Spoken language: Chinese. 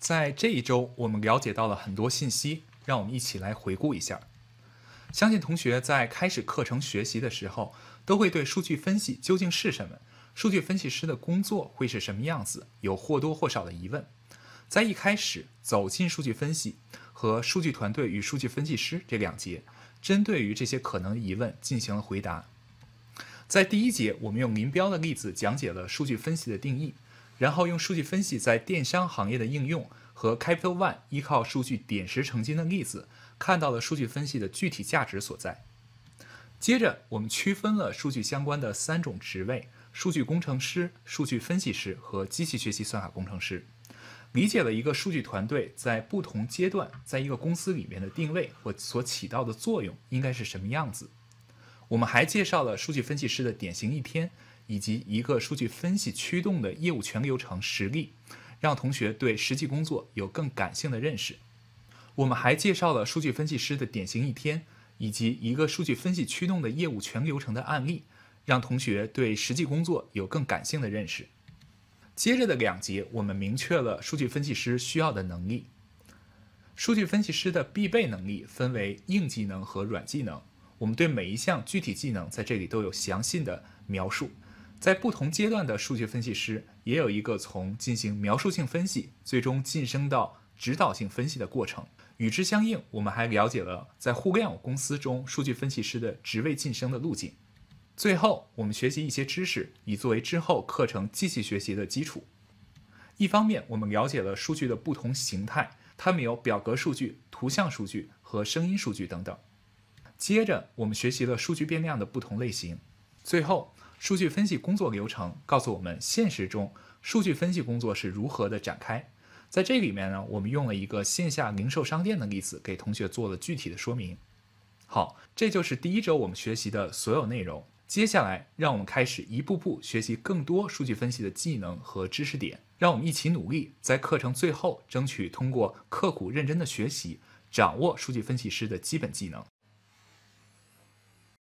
在这一周，我们了解到了很多信息，让我们一起来回顾一下。相信同学在开始课程学习的时候，都会对数据分析究竟是什么，数据分析师的工作会是什么样子，有或多或少的疑问。在一开始走进数据分析和数据团队与数据分析师这两节，针对于这些可能疑问进行了回答。在第一节，我们用林彪的例子讲解了数据分析的定义。然后用数据分析在电商行业的应用和 Capital One 依靠数据点石成金的例子，看到了数据分析的具体价值所在。接着，我们区分了数据相关的三种职位：数据工程师、数据分析师和机器学习算法工程师，理解了一个数据团队在不同阶段在一个公司里面的定位或所起到的作用应该是什么样子。我们还介绍了数据分析师的典型一天。以及一个数据分析驱动的业务全流程实例，让同学对实际工作有更感性的认识。我们还介绍了数据分析师的典型一天，以及一个数据分析驱动的业务全流程的案例，让同学对实际工作有更感性的认识。接着的两节，我们明确了数据分析师需要的能力。数据分析师的必备能力分为硬技能和软技能，我们对每一项具体技能在这里都有详细的描述。在不同阶段的数据分析师也有一个从进行描述性分析，最终晋升到指导性分析的过程。与之相应，我们还了解了在互联网公司中数据分析师的职位晋升的路径。最后，我们学习一些知识，以作为之后课程继续学习的基础。一方面，我们了解了数据的不同形态，它们有表格数据、图像数据和声音数据等等。接着，我们学习了数据变量的不同类型。最后，数据分析工作流程告诉我们，现实中数据分析工作是如何的展开。在这里面呢，我们用了一个线下零售商店的例子，给同学做了具体的说明。好，这就是第一周我们学习的所有内容。接下来，让我们开始一步步学习更多数据分析的技能和知识点。让我们一起努力，在课程最后争取通过刻苦认真的学习，掌握数据分析师的基本技能。